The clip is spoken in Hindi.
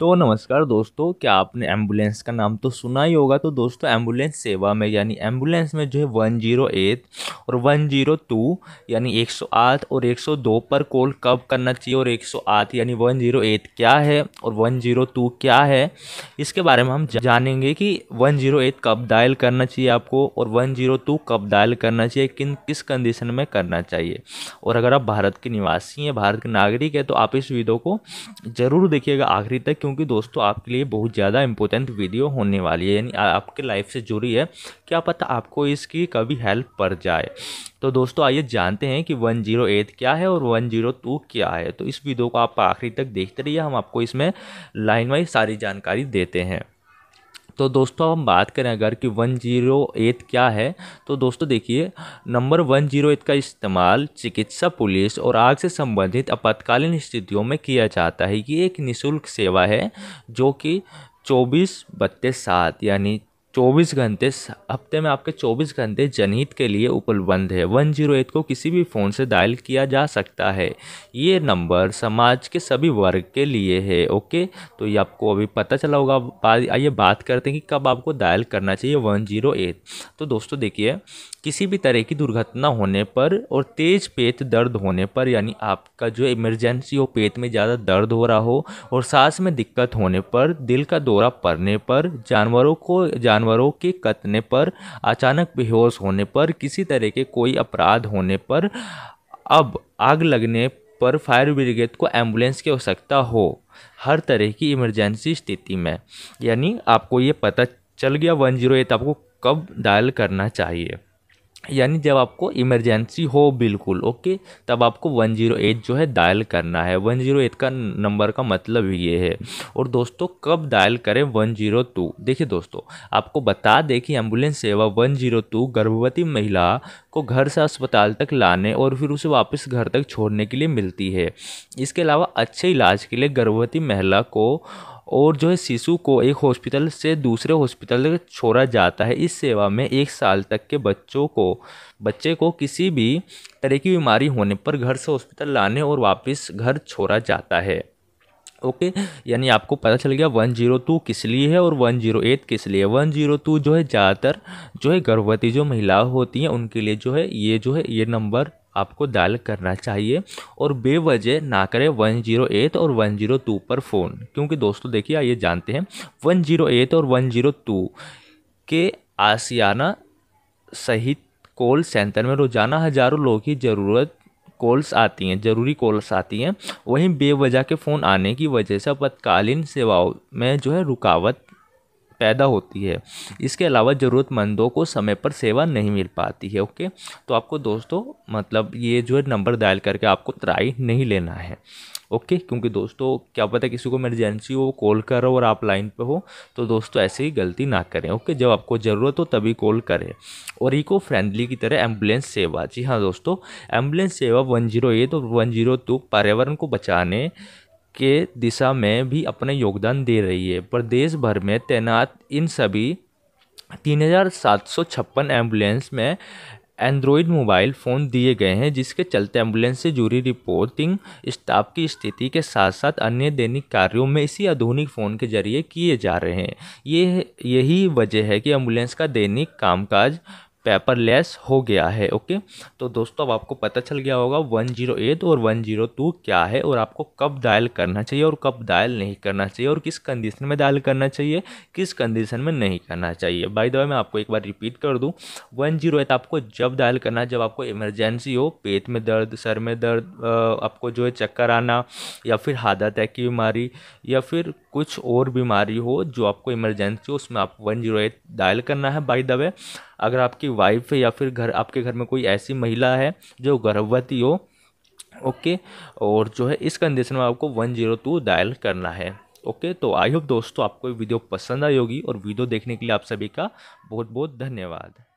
तो नमस्कार दोस्तों क्या आपने एम्बुलेंस का नाम तो सुना ही होगा तो दोस्तों एम्बुलेंस सेवा में यानी एम्बुलेंस में जो है वन जीरो एट और वन जीरो टू यानी एक सौ आठ और एक सौ दो पर कॉल कब करना चाहिए और एक सौ आठ यानी वन जीरो एट क्या है और वन जीरो टू क्या है इसके बारे में हम जानेंगे कि वन जीरो एट कब डायल करना चाहिए आपको और वन जीरो टू कब डायल करना चाहिए किन किस कंडीशन में करना चाहिए और अगर आप भारत के निवासी हैं भारत के नागरिक हैं तो आप इस वीडियो को ज़रूर देखिएगा आखिरी तक क्योंकि दोस्तों आपके लिए बहुत ज़्यादा इंपॉर्टेंट वीडियो होने वाली है यानी आपके लाइफ से जुड़ी है क्या पता आपको इसकी कभी हेल्प पड़ जाए तो दोस्तों आइए जानते हैं कि 108 क्या है और 102 क्या है तो इस वीडियो को आप आखिरी तक देखते रहिए हम आपको इसमें लाइन वाइज सारी जानकारी देते हैं तो दोस्तों हम बात करें अगर कि वन जीरो एट क्या है तो दोस्तों देखिए नंबर वन जीरो एट का इस्तेमाल चिकित्सा पुलिस और आग से संबंधित आपातकालीन स्थितियों में किया जाता है ये एक निशुल्क सेवा है जो कि चौबीस बत्तीस सात यानी 24 घंटे हफ्ते में आपके 24 घंटे जनहित के लिए उपलब्ध है 108 को किसी भी फ़ोन से डायल किया जा सकता है ये नंबर समाज के सभी वर्ग के लिए है ओके तो ये आपको अभी पता चला होगा आइए बात करते हैं कि कब आपको डायल करना चाहिए 108 तो दोस्तों देखिए किसी भी तरह की दुर्घटना होने पर और तेज़ पेट दर्द होने पर यानी आपका जो इमरजेंसी हो पेट में ज़्यादा दर्द हो रहा हो और सांस में दिक्कत होने पर दिल का दौरा पड़ने पर जानवरों को जानवर जानवरों के कतने पर अचानक बेहोश होने पर किसी तरह के कोई अपराध होने पर अब आग लगने पर फायर ब्रिगेड को एम्बुलेंस की आवश्यकता हो हर तरह की इमरजेंसी स्थिति में यानी आपको ये पता चल गया वन जीरो एट आपको कब डायल करना चाहिए यानी जब आपको इमरजेंसी हो बिल्कुल ओके तब आपको 108 जो है डायल करना है 108 का नंबर का मतलब ये है और दोस्तों कब डायल करें 102 देखिए दोस्तों आपको बता दें कि एम्बुलेंस सेवा 102 गर्भवती महिला को घर से अस्पताल तक लाने और फिर उसे वापस घर तक छोड़ने के लिए मिलती है इसके अलावा अच्छे इलाज के लिए गर्भवती महिला को और जो है शिशु को एक हॉस्पिटल से दूसरे हॉस्पिटल छोड़ा जाता है इस सेवा में एक साल तक के बच्चों को बच्चे को किसी भी तरह की बीमारी होने पर घर से हॉस्पिटल लाने और वापस घर छोड़ा जाता है ओके यानी आपको पता चल गया वन जीरो टू किस लिए है और वन जीरो एट किस लिए वन जीरो टू जो है ज़्यादातर जो है गर्भवती जो महिलाएं होती हैं उनके लिए जो है ये जो है ये नंबर आपको डायल करना चाहिए और बेवजह ना करें वन जीरो एट और वन ज़ीरो टू पर फ़ोन क्योंकि दोस्तों देखिए ये जानते हैं वन एट और वन ज़ीरो टू के आसियाना सहित कॉल सेंटर में रोज़ाना हज़ारों लोगों की ज़रूरत कॉल्स आती हैं ज़रूरी कॉल्स आती हैं वहीं बेवजह के फ़ोन आने की वजह से आपातकालीन सेवाओं में जो है रुकावट पैदा होती है इसके अलावा ज़रूरतमंदों को समय पर सेवा नहीं मिल पाती है ओके तो आपको दोस्तों मतलब ये जो है नंबर डायल करके आपको ट्राई नहीं लेना है ओके क्योंकि दोस्तों क्या पता किसी को इमरजेंसी हो कॉल कर रहा हो और आप लाइन पे हो तो दोस्तों ऐसे ही गलती ना करें ओके जब आपको ज़रूरत हो तभी कॉल करें और इको फ्रेंडली की तरह एम्बुलेंस सेवा जी हाँ दोस्तों एम्बुलेंस सेवा वन जीरो एट और वन जीरो टू पर्यावरण को बचाने के दिशा में भी अपना योगदान दे रही है प्रदेश भर में तैनात इन सभी तीन हज़ार सात सौ छप्पन एम्बुलेंस में एंड्रॉयड मोबाइल फ़ोन दिए गए हैं जिसके चलते एम्बुलेंस से जुड़ी रिपोर्टिंग स्टाफ की स्थिति के साथ साथ अन्य दैनिक कार्यों में इसी आधुनिक फ़ोन के जरिए किए जा रहे हैं ये यही वजह है कि एम्बुलेंस का दैनिक कामकाज पेपरलेस हो गया है ओके तो दोस्तों अब आपको पता चल गया होगा 108 और 102 क्या है और आपको कब डायल करना चाहिए और कब डायल नहीं करना चाहिए और किस कंडीशन में डायल करना चाहिए किस कंडीशन में नहीं करना चाहिए बाय द वे मैं आपको एक बार रिपीट कर दूँ वन आपको जब डायल करना है जब आपको इमरजेंसी हो पेट में दर्द सर में दर्द आपको जो है चक्कर आना या फिर हादत अटैक की बीमारी या फिर कुछ और बीमारी हो जो आपको इमरजेंसी हो उसमें आप वन डायल करना है बाई द वे अगर आपकी वाइफ है या फिर घर आपके घर में कोई ऐसी महिला है जो गर्भवती हो ओके और जो है इस कंडीशन में आपको वन जीरो टू डायल करना है ओके तो आई होप दोस्तों आपको वीडियो पसंद आई होगी और वीडियो देखने के लिए आप सभी का बहुत बहुत धन्यवाद